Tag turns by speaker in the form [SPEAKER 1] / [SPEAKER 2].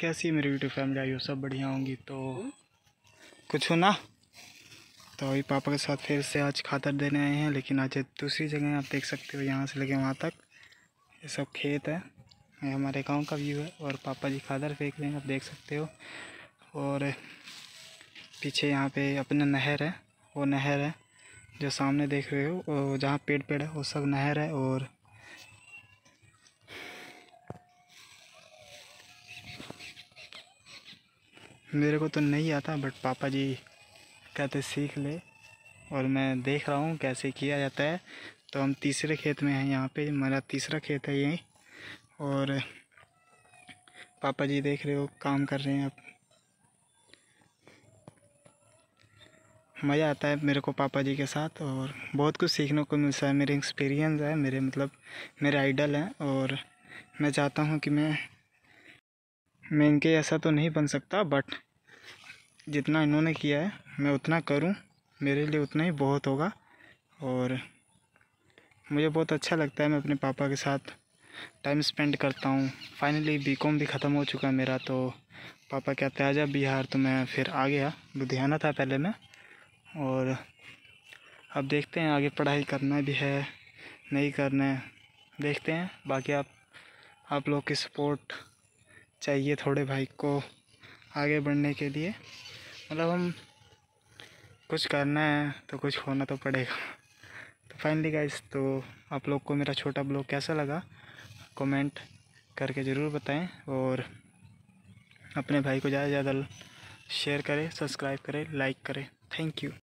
[SPEAKER 1] कैसी मेरी YouTube family I हो सब बढ़िया होंगी तो कुछ हो ना तो अभी पापा के साथ फिर से आज खातर देने आए हैं लेकिन आज दूसरी जगह आप देख सकते हो यहाँ से लेके वहाँ तक ये सब खेत है ये हमारे गांव का व्यू है और पापा जी खादर फेंक रहे हैं आप देख सकते हो और पीछे यहाँ पे अपना नहर है वो नहर है जो सामने देख रहे हो जहाँ पेड़ पेड़ है वो सब नहर है और मेरे को तो नहीं आता बट पापा जी कहते सीख ले और मैं देख रहा हूँ कैसे किया जाता है तो हम तीसरे खेत में हैं यहाँ पे मेरा तीसरा खेत है यहीं और पापा जी देख रहे हो काम कर रहे हैं अब मज़ा आता है मेरे को पापा जी के साथ और बहुत कुछ सीखने को मिलता है मेरे एक्सपीरियंस है मेरे मतलब मेरे आइडल हैं और मैं चाहता हूँ कि मैं मैं इनके ऐसा तो नहीं बन सकता बट जितना इन्होंने किया है मैं उतना करूं मेरे लिए उतना ही बहुत होगा और मुझे बहुत अच्छा लगता है मैं अपने पापा के साथ टाइम स्पेंड करता हूँ फाइनली बीकॉम भी ख़त्म हो चुका है मेरा तो पापा कहते आ जा बिहार तो मैं फिर आ गया लुधियाना था पहले मैं और अब देखते हैं आगे पढ़ाई करना भी है नहीं करना है देखते हैं बाकी आप आप लोग की सपोर्ट चाहिए थोड़े भाई को आगे बढ़ने के लिए मतलब हम कुछ करना है तो कुछ होना तो पड़ेगा तो फाइनली गाइस तो आप लोग को मेरा छोटा ब्लॉग कैसा लगा कमेंट करके ज़रूर बताएं और अपने भाई को ज़्यादा से ज़्यादा शेयर करें सब्सक्राइब करें लाइक करें थैंक यू